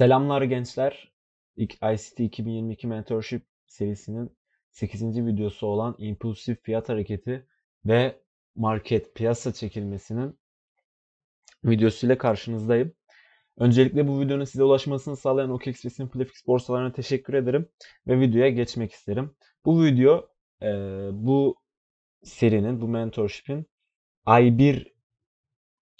Selamlar gençler. ICT 2022 Mentorship serisinin 8. videosu olan impulsif fiyat hareketi ve market piyasa çekilmesinin videosuyla karşınızdayım. Öncelikle bu videonun size ulaşmasını sağlayan OKEX ve Simplifix borsalarına teşekkür ederim ve videoya geçmek isterim. Bu video bu serinin, bu mentorship'in ay 1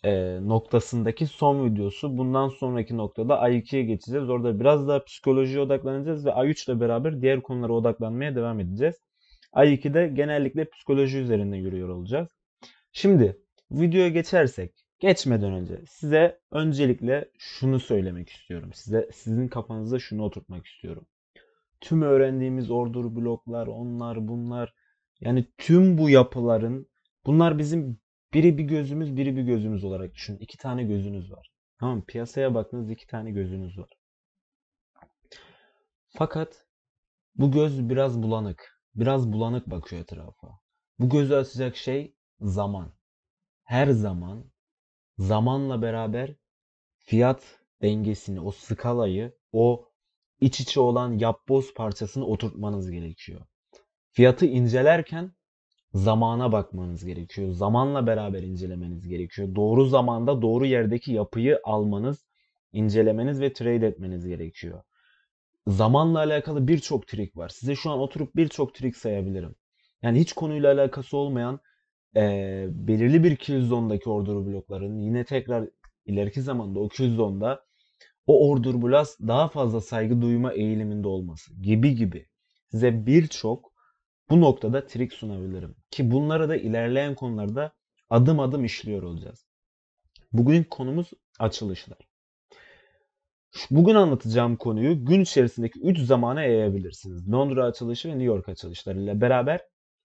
e, noktasındaki son videosu. Bundan sonraki noktada A2'ye geçeceğiz. Orada biraz daha psikolojiye odaklanacağız ve A3 ile beraber diğer konulara odaklanmaya devam edeceğiz. A2'de genellikle psikoloji üzerinde yürüyor olacağız. Şimdi videoya geçersek geçmeden önce size öncelikle şunu söylemek istiyorum. Size sizin kafanızda şunu oturtmak istiyorum. Tüm öğrendiğimiz order bloklar, onlar bunlar yani tüm bu yapıların bunlar bizim biri bir gözümüz, biri bir gözümüz olarak düşünün. İki tane gözünüz var. Tamam mı? Piyasaya baktınız iki tane gözünüz var. Fakat bu göz biraz bulanık. Biraz bulanık bakıyor etrafa. Bu gözü açacak şey zaman. Her zaman zamanla beraber fiyat dengesini, o skalayı, o iç içe olan yapboz parçasını oturtmanız gerekiyor. Fiyatı incelerken zamana bakmanız gerekiyor. Zamanla beraber incelemeniz gerekiyor. Doğru zamanda doğru yerdeki yapıyı almanız, incelemeniz ve trade etmeniz gerekiyor. Zamanla alakalı birçok trik var. Size şu an oturup birçok trik sayabilirim. Yani hiç konuyla alakası olmayan e, belirli bir killzone'daki order blokların yine tekrar ileriki zamanda o killzone'da o order bloğa daha fazla saygı duyma eğiliminde olması gibi gibi size birçok bu noktada trik sunabilirim. Ki bunlara da ilerleyen konularda adım adım işliyor olacağız. Bugün konumuz açılışlar. Bugün anlatacağım konuyu gün içerisindeki 3 zamana yayabilirsiniz. Londra açılışı ve New York açılışları ile beraber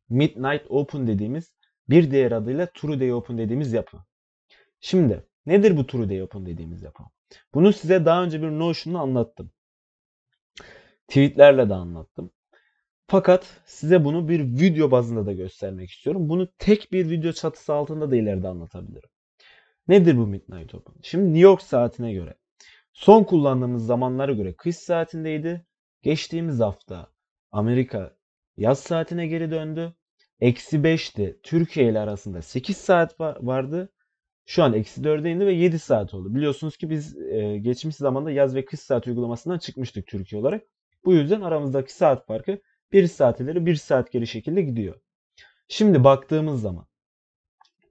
Midnight Open dediğimiz bir diğer adıyla True Day Open dediğimiz yapı. Şimdi nedir bu True Day Open dediğimiz yapı? Bunu size daha önce bir Notion'da anlattım. Tweetlerle de anlattım. Fakat size bunu bir video bazında da göstermek istiyorum. Bunu tek bir video çatısı altında da ileride anlatabilirim. Nedir bu Midnight Open? Şimdi New York saatine göre son kullandığımız zamanlara göre kış saatindeydi. Geçtiğimiz hafta Amerika yaz saatine geri döndü. Eksi 5'ti. Türkiye ile arasında 8 saat vardı. Şu an eksi 4'e indi ve 7 saat oldu. Biliyorsunuz ki biz e, geçmiş zamanda yaz ve kış saat uygulamasından çıkmıştık Türkiye olarak. Bu yüzden aramızdaki saat farkı 1 saat ileri 1 saat geri şekilde gidiyor. Şimdi baktığımız zaman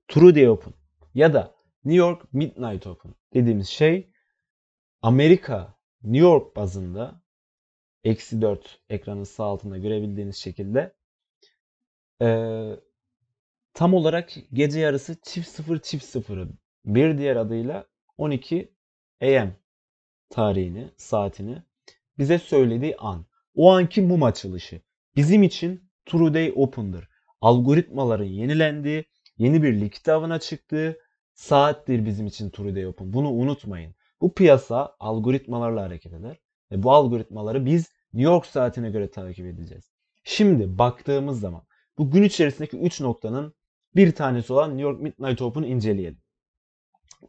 True Day Open ya da New York Midnight Open dediğimiz şey Amerika New York bazında eksi 4 ekranın sağ altında görebildiğiniz şekilde e, tam olarak gece yarısı çift sıfır çift sıfırı, bir diğer adıyla 12 AM tarihini, saatini bize söylediği an. O anki mum açılışı bizim için day Open'dır. Algoritmaların yenilendiği, yeni bir lig kitabına çıktığı saattir bizim için day Open. Bunu unutmayın. Bu piyasa algoritmalarla hareket eder. Ve bu algoritmaları biz New York saatine göre takip edeceğiz. Şimdi baktığımız zaman bu gün içerisindeki 3 noktanın bir tanesi olan New York Midnight Open'ı inceleyelim.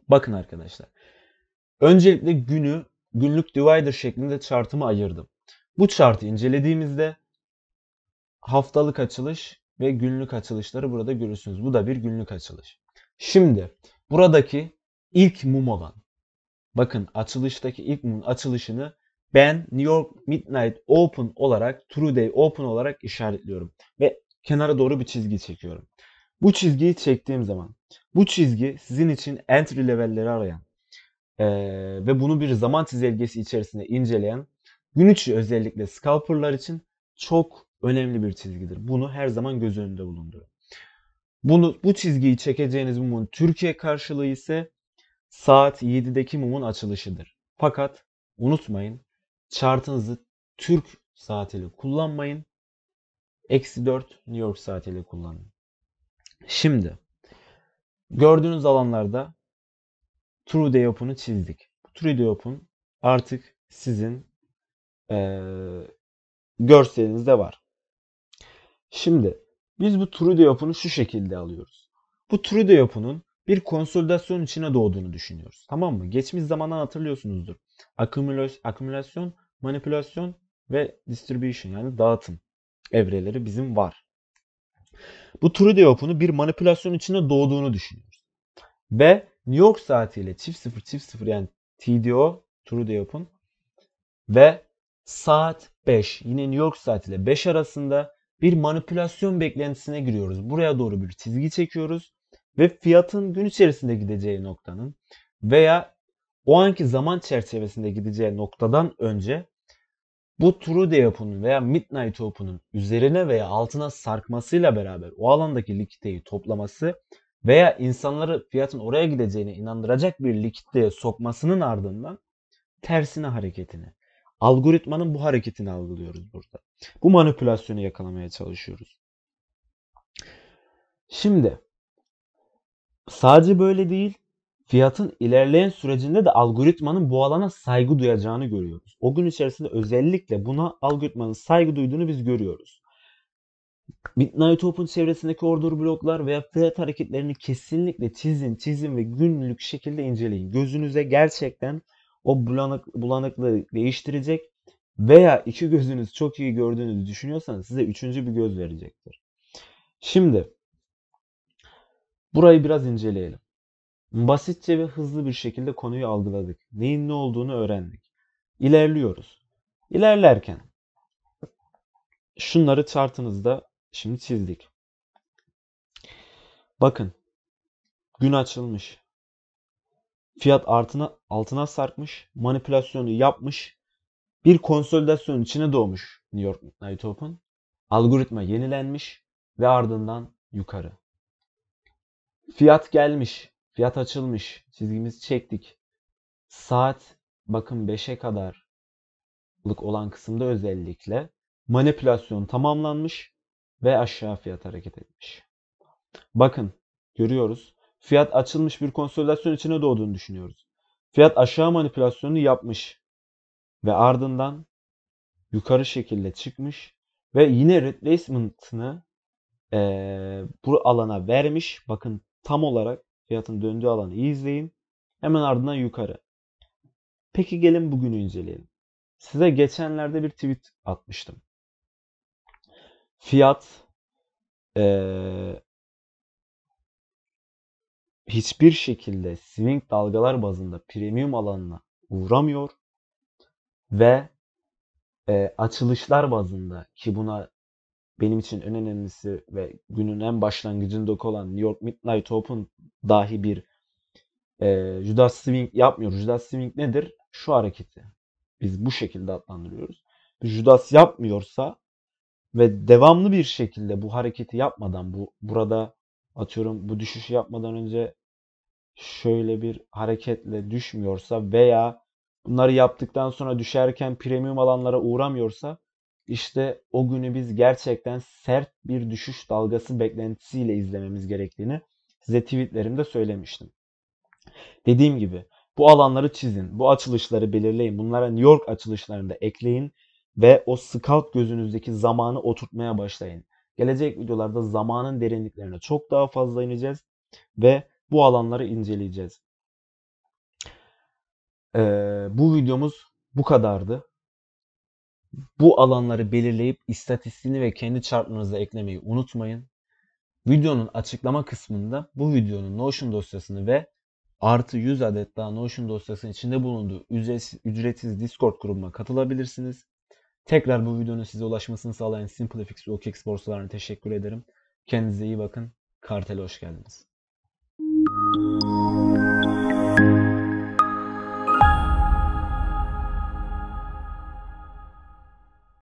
Bakın arkadaşlar. Öncelikle günü günlük divider şeklinde chartımı ayırdım. Bu chartı incelediğimizde haftalık açılış ve günlük açılışları burada görürsünüz. Bu da bir günlük açılış. Şimdi buradaki ilk mum olan bakın açılıştaki ilk mumun açılışını ben New York Midnight Open olarak True Day Open olarak işaretliyorum ve kenara doğru bir çizgi çekiyorum. Bu çizgiyi çektiğim zaman bu çizgi sizin için entry level'leri arayan ee, ve bunu bir zaman çizelgesi içerisinde inceleyen gün içi özellikle scalper'lar için çok önemli bir çizgidir. Bunu her zaman göz önünde bulundurun. Bunu, bu çizgiyi çekeceğiniz mumun Türkiye karşılığı ise saat 7'deki mumun açılışıdır. Fakat unutmayın chartınızı Türk saatiyle kullanmayın. Eksi 4 New York saatiyle kullanın. Şimdi gördüğünüz alanlarda True Day Open'ı çizdik. True Day Open artık sizin ee, görselinizde var. Şimdi biz bu Trude yapını şu şekilde alıyoruz. Bu Trude yapının bir konsolidasyon içine doğduğunu düşünüyoruz. Tamam mı? Geçmiş zamandan hatırlıyorsunuzdur. Akümülasyon, akümülasyon manipülasyon ve distribution yani dağıtım evreleri bizim var. Bu Trude yapını bir manipülasyon içine doğduğunu düşünüyoruz. Ve New York saatiyle çift sıfır çift sıfır yani TDO Trude yapın ve saat 5 yine New York saatiyle 5 arasında bir manipülasyon beklentisine giriyoruz. Buraya doğru bir çizgi çekiyoruz ve fiyatın gün içerisinde gideceği noktanın veya o anki zaman çerçevesinde gideceği noktadan önce bu True Day Open'un veya Midnight Open'un üzerine veya altına sarkmasıyla beraber o alandaki likiteyi toplaması veya insanları fiyatın oraya gideceğine inandıracak bir likiteye sokmasının ardından tersine hareketini Algoritmanın bu hareketini algılıyoruz burada. Bu manipülasyonu yakalamaya çalışıyoruz. Şimdi sadece böyle değil, fiyatın ilerleyen sürecinde de algoritmanın bu alana saygı duyacağını görüyoruz. O gün içerisinde özellikle buna algoritmanın saygı duyduğunu biz görüyoruz. Midnight Open çevresindeki order bloklar veya fiyat hareketlerini kesinlikle çizin, çizin ve günlük şekilde inceleyin. Gözünüze gerçekten o bulanık, bulanıklığı değiştirecek veya iki gözünüz çok iyi gördüğünüzü düşünüyorsanız size üçüncü bir göz verecektir. Şimdi burayı biraz inceleyelim. Basitçe ve hızlı bir şekilde konuyu algıladık. Neyin ne olduğunu öğrendik. İlerliyoruz. İlerlerken şunları çartınızda şimdi çizdik. Bakın gün açılmış. Fiyat artına, altına sarkmış, manipülasyonu yapmış, bir konsolidasyonun içine doğmuş New York Night Open. Algoritma yenilenmiş ve ardından yukarı. Fiyat gelmiş, fiyat açılmış, çizgimizi çektik. Saat bakın 5'e kadarlık olan kısımda özellikle manipülasyon tamamlanmış ve aşağı fiyat hareket etmiş. Bakın görüyoruz fiyat açılmış bir konsolidasyon içine doğduğunu düşünüyoruz. Fiyat aşağı manipülasyonunu yapmış ve ardından yukarı şekilde çıkmış ve yine replacement'ını e, bu alana vermiş. Bakın tam olarak fiyatın döndüğü alanı iyi izleyin. Hemen ardından yukarı. Peki gelin bugünü inceleyelim. Size geçenlerde bir tweet atmıştım. Fiyat e, hiçbir şekilde swing dalgalar bazında premium alanına uğramıyor ve e, açılışlar bazında ki buna benim için en önemlisi ve günün en başlangıcında olan New York Midnight Open dahi bir e, Judas Swing yapmıyor. Judas Swing nedir? Şu hareketi. Biz bu şekilde adlandırıyoruz. Bir Judas yapmıyorsa ve devamlı bir şekilde bu hareketi yapmadan bu burada atıyorum bu düşüşü yapmadan önce şöyle bir hareketle düşmüyorsa veya bunları yaptıktan sonra düşerken premium alanlara uğramıyorsa işte o günü biz gerçekten sert bir düşüş dalgası beklentisiyle izlememiz gerektiğini size tweetlerimde söylemiştim. Dediğim gibi bu alanları çizin, bu açılışları belirleyin, bunlara New York açılışlarını da ekleyin ve o scout gözünüzdeki zamanı oturtmaya başlayın. Gelecek videolarda zamanın derinliklerine çok daha fazla ineceğiz ve bu alanları inceleyeceğiz. Ee, bu videomuz bu kadardı. Bu alanları belirleyip istatistiğini ve kendi chartlarınıza eklemeyi unutmayın. Videonun açıklama kısmında bu videonun Notion dosyasını ve artı 100 adet daha Notion dosyasının içinde bulunduğu ücretsiz, ücretsiz Discord grubuna katılabilirsiniz. Tekrar bu videonun size ulaşmasını sağlayan Simplifix ve OKX borsalarına teşekkür ederim. Kendinize iyi bakın. Kartel'e hoş geldiniz.